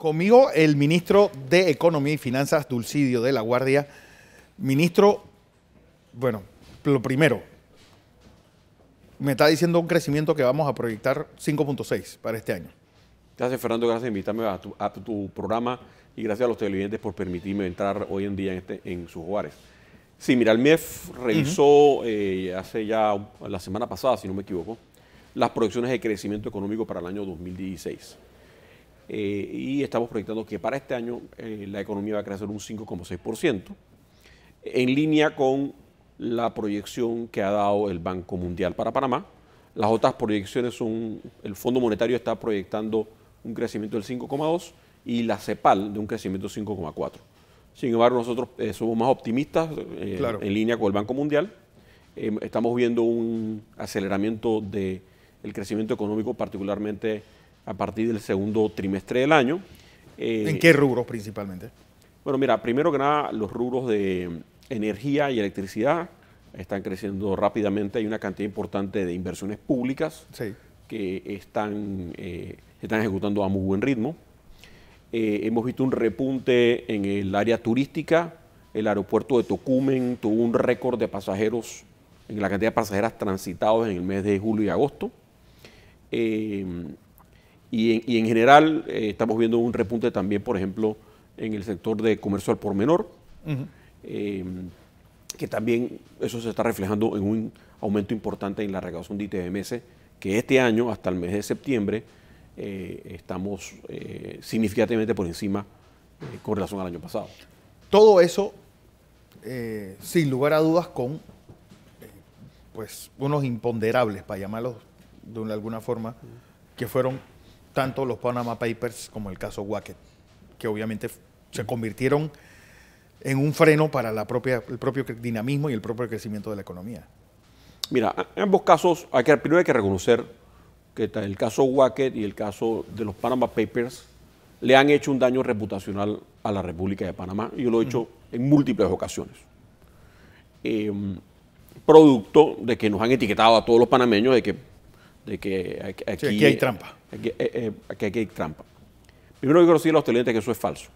Conmigo el ministro de Economía y Finanzas, Dulcidio de la Guardia. Ministro, bueno, lo primero, me está diciendo un crecimiento que vamos a proyectar 5.6 para este año. Gracias, Fernando, gracias por invitarme a tu, programa y gracias a los televidentes por permitirme entrar hoy en día en, este, sus hogares. Sí, mira, el MEF revisó eh, hace ya la semana pasada, si no me equivoco, las proyecciones de crecimiento económico para el año 2016. Eh, y estamos proyectando que para este año eh, la economía va a crecer un 5,6%, en línea con la proyección que ha dado el Banco Mundial para Panamá. Las otras proyecciones son, el Fondo Monetario está proyectando un crecimiento del 5,2 y la CEPAL de un crecimiento del 5,4. Sin embargo, nosotros eh, somos más optimistas en línea con el Banco Mundial. Em, estamos viendo un aceleramiento del crecimiento económico, particularmente a partir del segundo trimestre del año. Eh, ¿En qué rubros principalmente? Bueno, mira, primero que nada, los rubros de energía y electricidad están creciendo rápidamente. Hay una cantidad importante de inversiones públicas que están, eh, están ejecutando a muy buen ritmo. Eh, hemos visto un repunte en el área turística. El aeropuerto de Tocumen tuvo un récord de pasajeros, en la cantidad de pasajeras transitados en el mes de julio y agosto. Y en, general eh, estamos viendo un repunte también, por ejemplo, en el sector de comercio al por menor, eh, que también eso se está reflejando en un aumento importante en la recaudación de ITMS, que este año, hasta el mes de septiembre, eh, estamos significativamente por encima con relación al año pasado. Todo eso, sin lugar a dudas, con pues unos imponderables, para llamarlos de alguna forma, que fueron tanto los Panama Papers como el caso Wackett, que obviamente se convirtieron en un freno para la propia, el propio dinamismo y el propio crecimiento de la economía. Mira, en ambos casos, hay que, primero hay que reconocer que el caso Wackett y el caso de los Panama Papers le han hecho un daño reputacional a la República de Panamá. Yo lo he hecho en múltiples ocasiones. Em, producto de que nos han etiquetado a todos los panameños de que de que aquí, hay trampa. que eh, eh, hay trampa. Primero quiero decirle a los televidentes que eso es falso.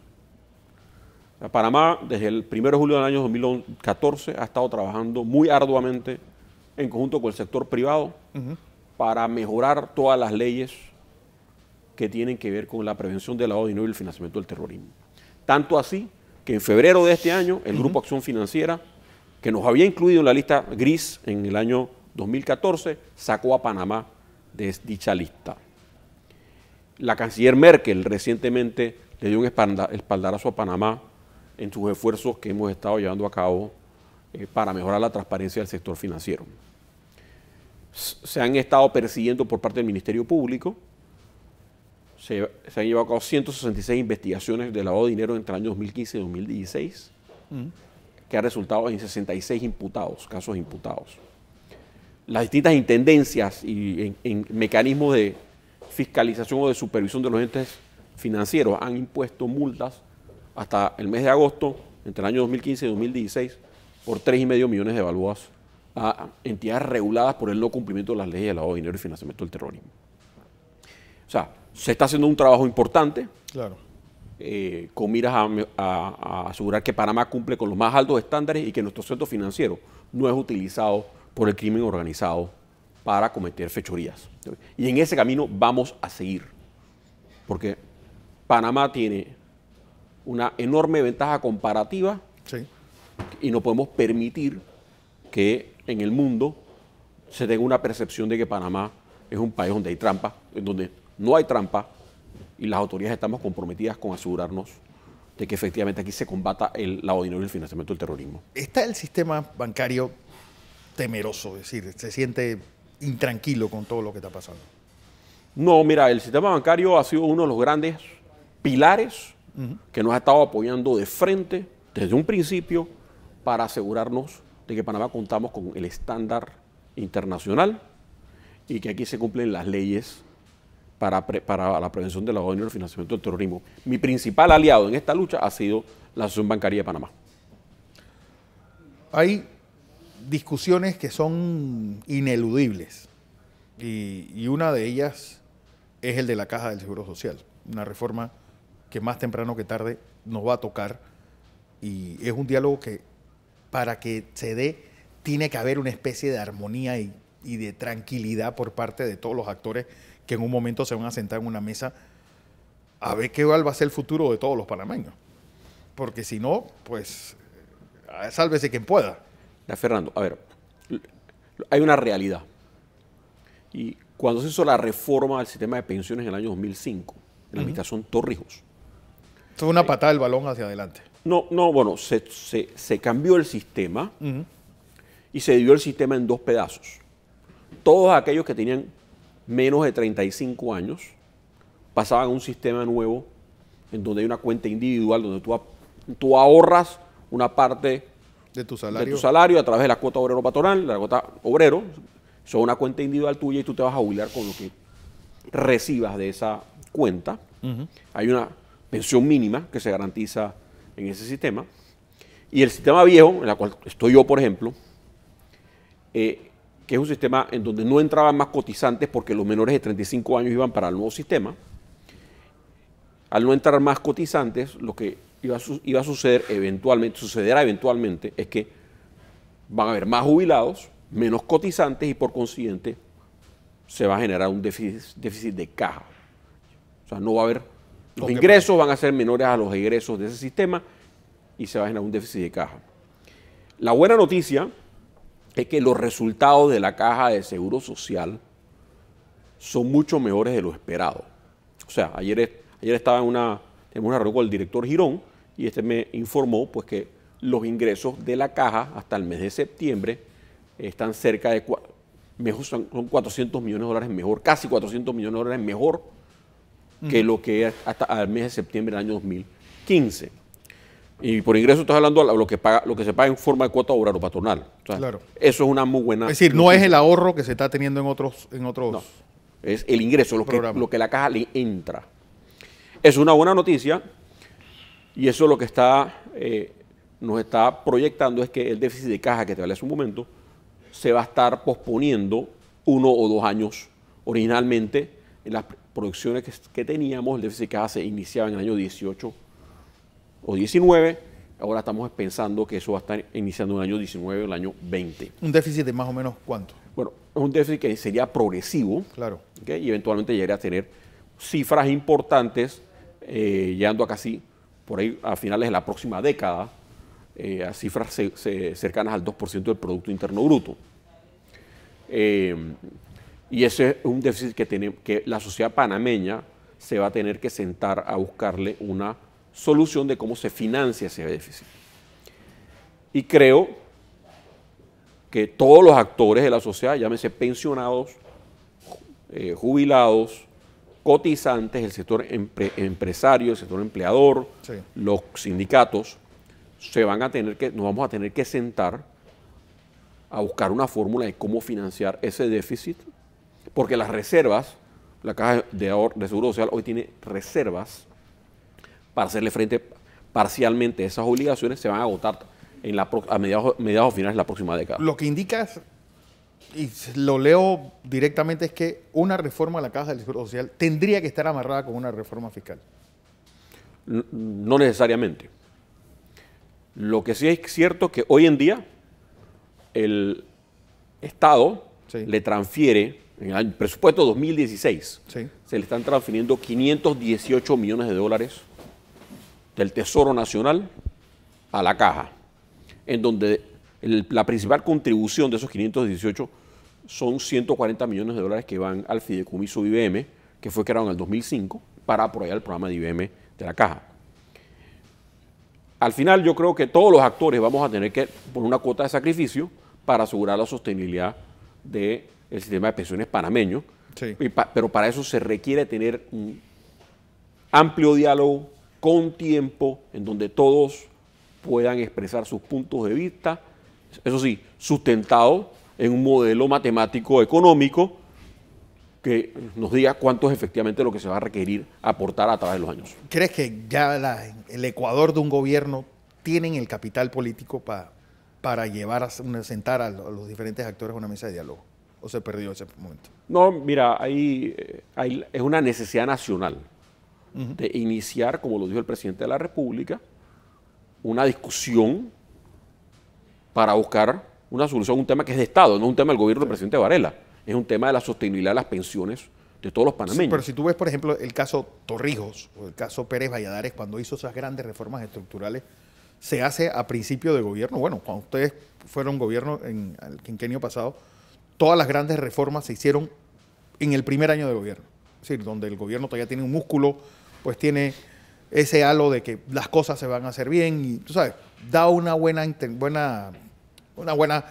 Panamá, desde el 1 de julio del año 2014, ha estado trabajando muy arduamente en conjunto con el sector privado para mejorar todas las leyes que tienen que ver con la prevención del lavado de y el financiamiento del terrorismo. Tanto así que en febrero de este año el Grupo Acción Financiera, que nos había incluido en la lista gris en el año 2014, sacó a Panamá de dicha lista. La canciller Merkel recientemente le dio un espaldarazo a Panamá en sus esfuerzos que hemos estado llevando a cabo eh, para mejorar la transparencia del sector financiero. Se han estado persiguiendo por parte del Ministerio Público, se, han llevado a cabo 166 investigaciones de lavado de dinero entre el año 2015 y 2016, que ha resultado en 66 imputados, casos imputados las distintas intendencias y mecanismos de fiscalización o de supervisión de los entes financieros han impuesto multas hasta el mes de agosto, entre el año 2015 y 2016, por y medio millones de balboas a entidades reguladas por el no cumplimiento de las leyes de lavado de dinero y financiamiento del terrorismo. O sea, se está haciendo un trabajo importante. Claro. Eh, con miras a, asegurar que Panamá cumple con los más altos estándares y que nuestro centro financiero no es utilizado por el crimen organizado para cometer fechorías. Y en ese camino vamos a seguir, porque Panamá tiene una enorme ventaja comparativa y no podemos permitir que en el mundo se tenga una percepción de que Panamá es un país donde hay trampa, en donde no hay trampa y las autoridades estamos comprometidas con asegurarnos de que efectivamente aquí se combata el lavado de dinero y el financiamiento del terrorismo. Está el sistema bancario temeroso, es decir, se siente intranquilo con todo lo que está pasando. No, mira, el sistema bancario ha sido uno de los grandes pilares que nos ha estado apoyando de frente desde un principio para asegurarnos de que Panamá contamos con el estándar internacional y que aquí se cumplen las leyes para, la prevención del lavado y el financiamiento del terrorismo. Mi principal aliado en esta lucha ha sido la Asociación Bancaria de Panamá. Ahí discusiones que son ineludibles. Y, una de ellas es el de la caja del Seguro Social. Una reforma que más temprano que tarde nos va a tocar. Y es un diálogo que para que se dé tiene que haber una especie de armonía y, y de tranquilidad por parte de todos los actores que en un momento se van a sentar en una mesa a ver qué va a ser el futuro de todos los panameños. Porque si no, pues eh, sálvese quien pueda. Ya, Fernando, a ver, hay una realidad. Y cuando se hizo la reforma del sistema de pensiones en el año 2005, en la mitad son Torrijos. Fue una eh, patada del balón hacia adelante. No, no, bueno, se, cambió el sistema y se dividió el sistema en dos pedazos. Todos aquellos que tenían menos de 35 años pasaban a un sistema nuevo en donde hay una cuenta individual, donde tú, tú ahorras una parte de tu salario. De tu salario a través de la cuota obrero patronal, la cuota obrero. Son una cuenta individual tuya y tú te vas a jubilar con lo que recibas de esa cuenta. Hay una pensión mínima que se garantiza en ese sistema. Y el sistema viejo, en el cual estoy yo, por ejemplo, eh, que es un sistema en donde no entraban más cotizantes porque los menores de 35 años iban para el nuevo sistema al no entrar más cotizantes, lo que iba a, suceder eventualmente, sucederá eventualmente, es que van a haber más jubilados, menos cotizantes y por consiguiente se va a generar un déficit, de caja. O sea, no va a haber, los ingresos van a ser menores a los egresos de ese sistema y se va a generar un déficit de caja. La buena noticia es que los resultados de la caja de seguro social son mucho mejores de lo esperado. O sea, ayer Ayer estaba en una, en una reunión con el director Girón y este me informó pues, que los ingresos de la caja hasta el mes de septiembre están cerca de son 400 millones de dólares mejor, casi 400 millones de dólares mejor que lo que hasta el mes de septiembre del año 2015. Y por ingreso estás hablando de lo que paga, lo que se paga en forma de cuota obrero patronal. O claro. Eso es una muy buena. Es decir, no es el ahorro que se está teniendo en otros, en otros. No, es el ingreso, lo lo que, la caja le entra. Es una buena noticia y eso lo que está, eh, nos está proyectando es que el déficit de caja que te hablé hace un momento se va a estar posponiendo uno o dos años. Originalmente, en las producciones que, teníamos, el déficit de caja se iniciaba en el año 18 o 19. Ahora estamos pensando que eso va a estar iniciando en el año 19 o el año 20. ¿Un déficit de más o menos cuánto? Bueno, es un déficit que sería progresivo. Claro. Y eventualmente llegaría a tener cifras importantes eh, llegando a casi por ahí a finales de la próxima década eh, a cifras cercanas al 2% del Producto Interno Bruto. Eh, y ese es un déficit que, que la sociedad panameña se va a tener que sentar a buscarle una solución de cómo se financia ese déficit. Y creo que todos los actores de la sociedad, llámese pensionados, jubilados, cotizantes, el sector empresario, el sector empleador, los sindicatos, se van a tener que, nos vamos a tener que sentar a buscar una fórmula de cómo financiar ese déficit, porque las reservas, la Caja de, de Seguro Social hoy tiene reservas para hacerle frente parcialmente a esas obligaciones, se van a agotar en la a mediados, mediados finales de la próxima década. Lo que indicas y lo leo directamente, es que una reforma a la Caja del Seguro Social tendría que estar amarrada con una reforma fiscal. No, necesariamente. Lo que sí es cierto es que hoy en día el Estado le transfiere, en el presupuesto 2016, se le están transfiriendo 518 millones de dólares del Tesoro Nacional a la Caja, en donde la principal contribución de esos 518 son 140 millones de dólares que van al fideicomiso IBM, que fue creado en el 2005 para apoyar el programa de IBM de la caja. Al final yo creo que todos los actores vamos a tener que poner una cuota de sacrificio para asegurar la sostenibilidad del sistema de pensiones panameño, pero para eso se requiere tener un amplio diálogo con tiempo en donde todos puedan expresar sus puntos de vista, eso sí, sustentado en un modelo matemático económico que nos diga cuánto es efectivamente lo que se va a requerir aportar a través de los años. ¿Crees que ya el Ecuador de un gobierno tiene el capital político para llevar a sentar a los diferentes actores a una mesa de diálogo? ¿O se perdió ese momento? No, mira, eh, es una necesidad nacional de iniciar, como lo dijo el presidente de la República, una discusión para buscar una solución a un tema que es de Estado, no un tema del gobierno del presidente Varela, es un tema de la sostenibilidad de las pensiones de todos los panameños. pero si tú ves, por ejemplo, el caso Torrijos o el caso Pérez Valladares, cuando hizo esas grandes reformas estructurales, se hace a principio de gobierno. Bueno, cuando ustedes fueron gobierno en el quinquenio pasado, todas las grandes reformas se hicieron en el primer año de gobierno. Es decir, donde el gobierno todavía tiene un músculo, pues tiene ese halo de que las cosas se van a hacer bien y, tú sabes, da una buena, buena una buena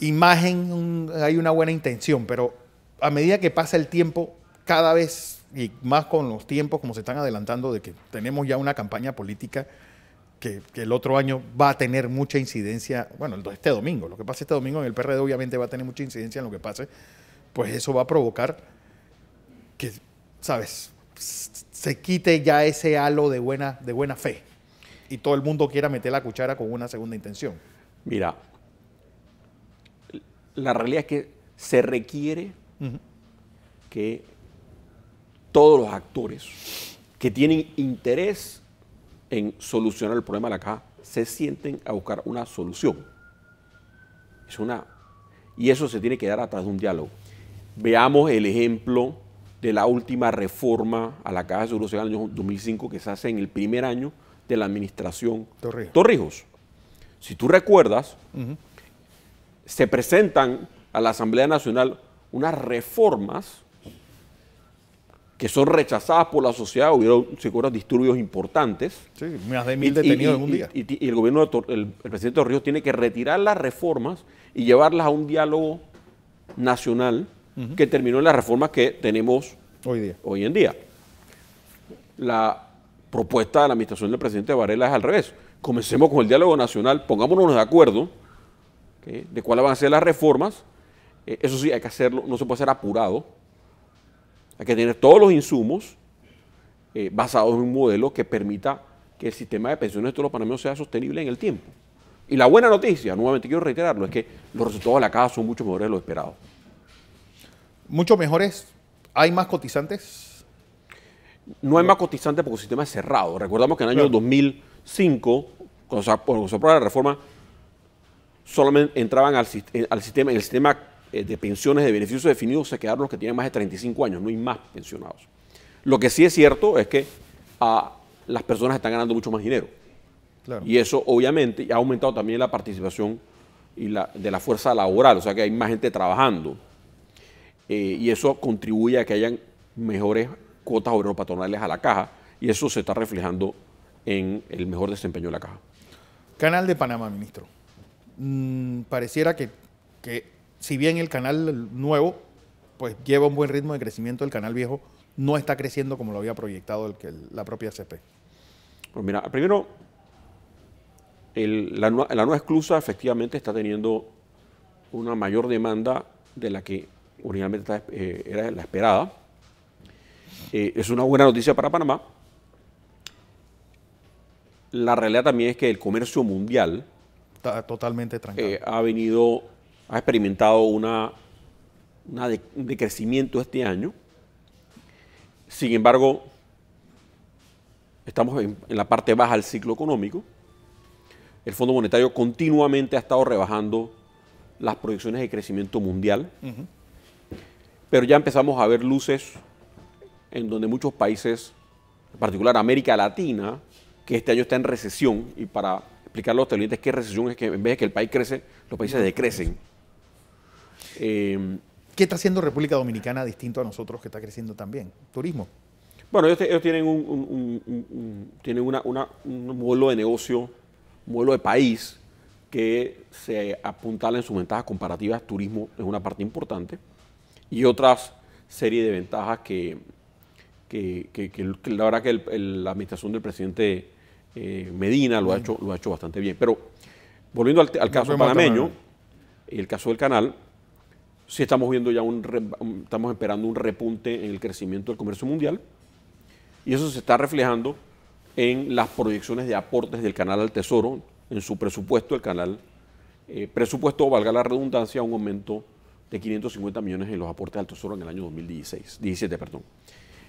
imagen, hay una buena intención, pero a medida que pasa el tiempo, cada vez, y más con los tiempos como se están adelantando, de que tenemos ya una campaña política que, el otro año va a tener mucha incidencia, bueno, este domingo, lo que pase este domingo en el PRD obviamente va a tener mucha incidencia en lo que pase, pues eso va a provocar que, ¿sabes? Se quite ya ese halo de buena, de buena fe y todo el mundo quiera meter la cuchara con una segunda intención. Mira, la realidad es que se requiere que todos los actores que tienen interés en solucionar el problema de la caja se sienten a buscar una solución. Es una, y eso se tiene que dar atrás de un diálogo. Veamos el ejemplo de la última reforma a la Caja de Seguro en el año 2005 que se hace en el primer año de la administración Torrijos si tú recuerdas, se presentan a la Asamblea Nacional unas reformas que son rechazadas por la sociedad, hubieron disturbios importantes. Sí, más de mil detenidos en un día. Y, el gobierno, el, presidente Torrijos tiene que retirar las reformas y llevarlas a un diálogo nacional que terminó en las reformas que tenemos hoy, hoy en día. La propuesta de la administración del presidente Varela es al revés. Comencemos con el diálogo nacional, pongámonos de acuerdo de cuáles van a ser las reformas. Eh, eso sí, hay que hacerlo, no se puede hacer apurado. Hay que tener todos los insumos eh, basados en un modelo que permita que el sistema de pensiones de todos los panameños sea sostenible en el tiempo. Y la buena noticia, nuevamente quiero reiterarlo, es que los resultados de la casa son mucho mejores de lo esperado. ¿Mucho mejores? ¿Hay más cotizantes? No hay más cotizantes porque el sistema es cerrado. Recordamos que en el año 2000 5, cuando se, la reforma, solamente entraban al, eh, sistema, en el sistema eh, de pensiones de beneficios definidos se quedaron los que tienen más de 35 años, no hay más pensionados. Lo que sí es cierto es que ah, las personas están ganando mucho más dinero. Y eso obviamente ha aumentado también la participación y de la fuerza laboral, o sea que hay más gente trabajando. Eh, y eso contribuye a que hayan mejores cuotas obrero patronales a la caja y eso se está reflejando en el mejor desempeño de la caja. Canal de Panamá, ministro. Mm, pareciera que, si bien el canal nuevo pues lleva un buen ritmo de crecimiento, el canal viejo no está creciendo como lo había proyectado el, que la propia CP. Pues mira, primero, la, nueva exclusa efectivamente está teniendo una mayor demanda de la que originalmente eh, era la esperada. Eh, es una buena noticia para Panamá, la realidad también es que el comercio mundial Está totalmente eh, ha venido, ha experimentado una, de, un decrecimiento este año. Sin embargo, estamos en, la parte baja del ciclo económico. El Fondo Monetario continuamente ha estado rebajando las proyecciones de crecimiento mundial, pero ya empezamos a ver luces en donde muchos países, en particular América Latina, que este año está en recesión y para explicarlo a los televidentes qué recesión es que en vez de que el país crece, los países decrecen. Eh, ¿Qué está haciendo República Dominicana distinto a nosotros que está creciendo también? Turismo. Bueno, ellos, tienen, un, modelo de negocio, un modelo de país que se apuntala en sus ventajas comparativas. Turismo es una parte importante y otras serie de ventajas que, la verdad que la administración del presidente eh, Medina lo ha, hecho, lo ha hecho bastante bien. Pero volviendo al, caso panameño, el caso del canal, sí estamos viendo ya un, estamos esperando un repunte en el crecimiento del comercio mundial y eso se está reflejando en las proyecciones de aportes del canal al Tesoro, en su presupuesto, el canal eh, presupuesto, valga la redundancia, un aumento de 550 millones en los aportes al Tesoro en el año 2016, 17, perdón.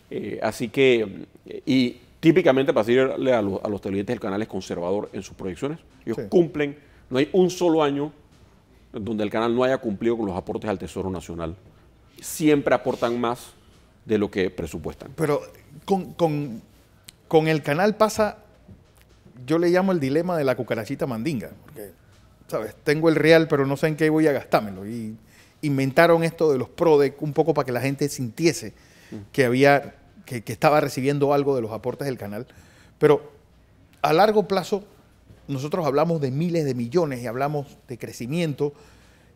Eh, así que, y Típicamente, para decirle a los, televidentes, el canal es conservador en sus proyecciones. Ellos cumplen, no hay un solo año donde el canal no haya cumplido con los aportes al Tesoro Nacional. Siempre aportan más de lo que presupuestan. Pero con, con el canal pasa, yo le llamo el dilema de la cucarachita mandinga, porque, ¿sabes? Tengo el real, pero no sé en qué voy a gastármelo. Y inventaron esto de los PRODEC un poco para que la gente sintiese mm. que había que, estaba recibiendo algo de los aportes del canal. Pero a largo plazo, nosotros hablamos de miles de millones y hablamos de crecimiento.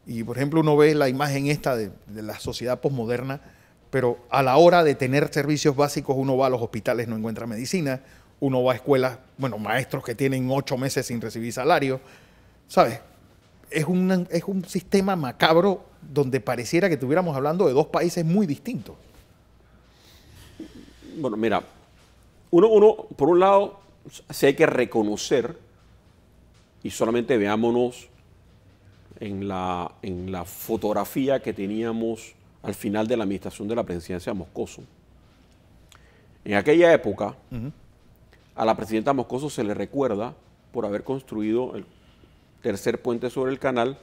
Y por ejemplo, uno ve la imagen esta de, la sociedad posmoderna, pero a la hora de tener servicios básicos, uno va a los hospitales, no encuentra medicina, uno va a escuelas, bueno, maestros que tienen ocho meses sin recibir salario, ¿sabes? Es, un es un sistema macabro donde pareciera que estuviéramos hablando de dos países muy distintos bueno, mira, uno, por un lado, se hay que reconocer y solamente veámonos en la, en la fotografía que teníamos al final de la administración de la presidencia Moscoso. En aquella época, a la presidenta Moscoso se le recuerda por haber construido el tercer puente sobre el canal,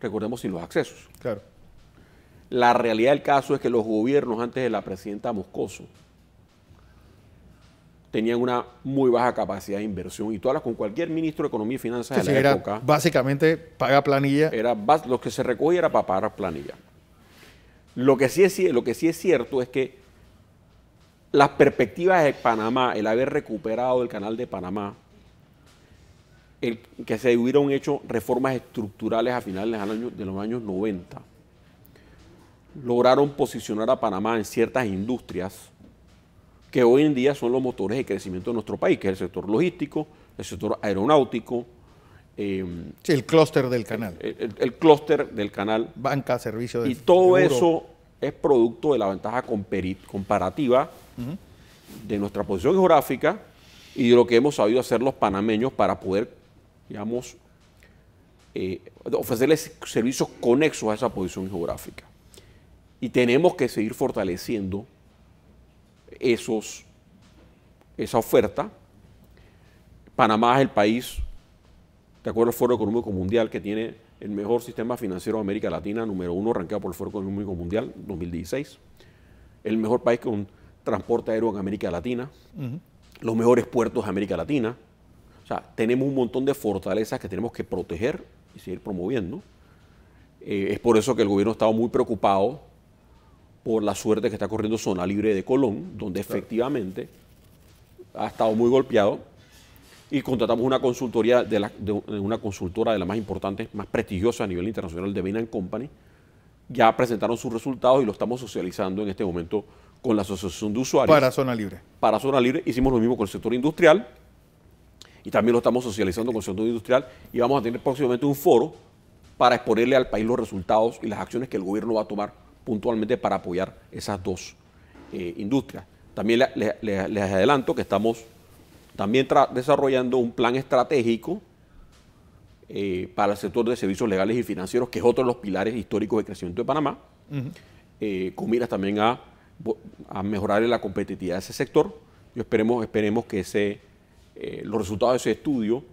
recordemos sin los accesos. Claro. La realidad del caso es que los gobiernos antes de la presidenta Moscoso tenían una muy baja capacidad de inversión. Y tú hablas con cualquier ministro de Economía y Finanzas de la época. Básicamente, paga planilla. Era, lo que se recogía era para pagar planilla. Lo que, sí es, cierto es que las perspectivas de Panamá, el haber recuperado el canal de Panamá, el que se hubieran hecho reformas estructurales a finales de los años 90, lograron posicionar a Panamá en ciertas industrias que hoy en día son los motores de crecimiento de nuestro país, que es el sector logístico, el sector aeronáutico. Em, el clúster del canal. El, clúster del canal. Banca, servicios. Y todo eso es producto de la ventaja comparativa de nuestra posición geográfica y de lo que hemos sabido hacer los panameños para poder, digamos, eh, ofrecerles servicios conexos a esa posición geográfica. Y tenemos que seguir fortaleciendo esos, esa oferta. Panamá es el país, de acuerdo al Foro Económico Mundial, que tiene el mejor sistema financiero de América Latina, número uno, arrancado por el Foro Económico Mundial, 2016. El mejor país con transporte aéreo en América Latina. Los mejores puertos de América Latina. O sea, tenemos un montón de fortalezas que tenemos que proteger y seguir promoviendo. Eh, es por eso que el gobierno ha estado muy preocupado por la suerte que está corriendo Zona Libre de Colón, donde efectivamente ha estado muy golpeado. Y contratamos una consultoría de, la, una consultora de las más importante, más prestigiosa a nivel internacional, de Bain Company. Ya presentaron sus resultados y lo estamos socializando en este momento con la Asociación de Usuarios. Para Zona Libre. Para Zona Libre. Hicimos lo mismo con el sector industrial y también lo estamos socializando con el sector industrial y vamos a tener próximamente un foro para exponerle al país los resultados y las acciones que el gobierno va a tomar puntualmente para apoyar esas dos eh, industrias. También les, adelanto que estamos también desarrollando un plan estratégico eh, para el sector de servicios legales y financieros, que es otro de los pilares históricos de crecimiento de Panamá, eh, con miras también a, mejorar la competitividad de ese sector. Y esperemos, esperemos que los resultados de ese estudio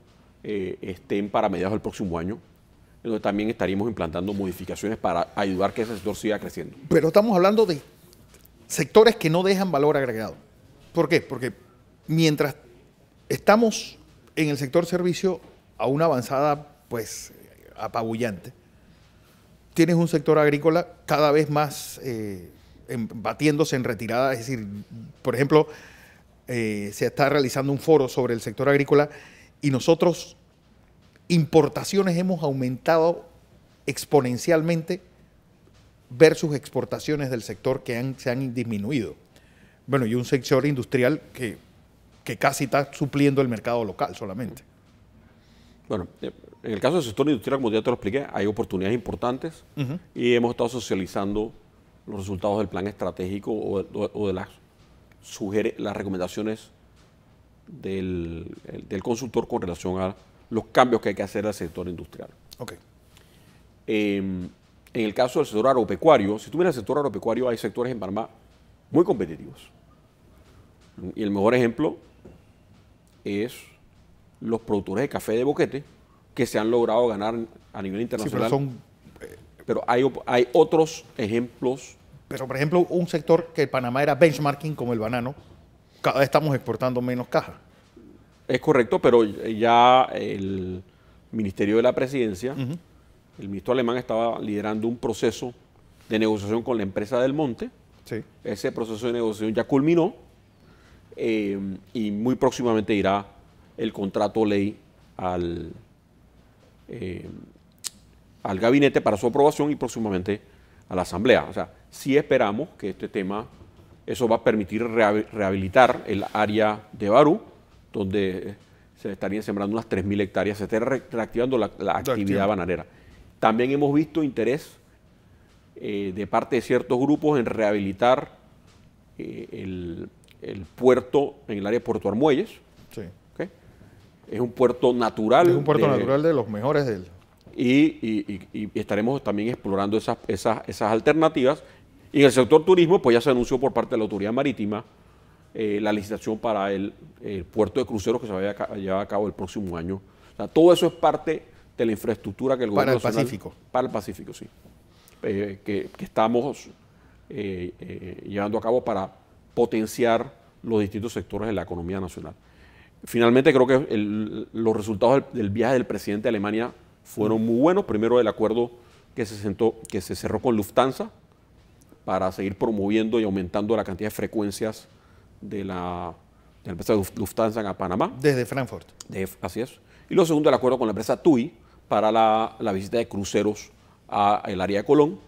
estén para mediados del próximo año entonces también estaríamos implantando modificaciones para ayudar que ese sector siga creciendo. Pero estamos hablando de sectores que no dejan valor agregado. ¿Por qué? Porque mientras estamos en el sector servicio a una avanzada pues apabullante, tienes un sector agrícola cada vez más eh, em, batiéndose en retirada, es decir, por ejemplo, eh, se está realizando un foro sobre el sector agrícola y nosotros importaciones hemos aumentado exponencialmente versus exportaciones del sector que han, se han disminuido. Bueno, y un sector industrial que, casi está supliendo el mercado local solamente. Bueno, eh, en el caso del sector industrial, como ya te lo expliqué, hay oportunidades importantes y hemos estado socializando los resultados del plan estratégico o, de las, recomendaciones del consultor con relación a los cambios que hay que hacer al sector industrial. Okay. Em, en el caso del sector agropecuario, si tú miras el sector agropecuario, hay sectores en Panamá muy competitivos. Y el mejor ejemplo es los productores de café de boquete que se han logrado ganar a nivel internacional. Eh, pero, hay, hay otros ejemplos. Pero, por ejemplo, un sector que en Panamá era benchmarking como el banano, cada vez estamos exportando menos cajas. Es correcto, pero ya el Ministerio de la Presidencia, el ministro alemán estaba liderando un proceso de negociación con la empresa del Monte. Ese proceso de negociación ya culminó eh, y muy próximamente irá el contrato ley al, eh, al gabinete para su aprobación y próximamente a la Asamblea. O sea, sí esperamos que este tema, eso va a permitir rehabilitar el área de Barú donde se estarían sembrando unas 3.000 hectáreas, se está reactivando la, actividad bananera. También hemos visto interés eh, de parte de ciertos grupos en rehabilitar eh, el, puerto en el área de Puerto Armuelles. Sí. Es un puerto natural. Es un puerto natural de los mejores del... Y, y, estaremos también explorando esas, esas, esas alternativas. Y en el sector turismo, pues ya se anunció por parte de la Autoridad Marítima eh, la licitación para el, puerto de cruceros que se va a llevar a cabo el próximo año. todo eso es parte de la infraestructura que el gobierno... Para el Pacífico. Para el Pacífico, sí. Eh, que, estamos eh, llevando a cabo para potenciar los distintos sectores de la economía nacional. Finalmente creo que los resultados del, viaje del presidente de Alemania fueron muy buenos. Primero el acuerdo que se, sentó, que se cerró con Lufthansa para seguir promoviendo y aumentando la cantidad de frecuencias de la, de la empresa Lufthansa a Panamá. Desde Frankfurt. De, así es. Y lo segundo, el acuerdo con la empresa TUI para la, la visita de cruceros al área de Colón,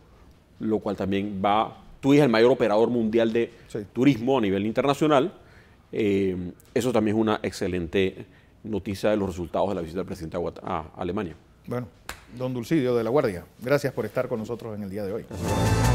lo cual también va... TUI es el mayor operador mundial de turismo a nivel internacional. Eh, eso también es una excelente noticia de los resultados de la visita del presidente a Alemania. Bueno, don Dulcidio de la Guardia, gracias por estar con nosotros en el día de hoy.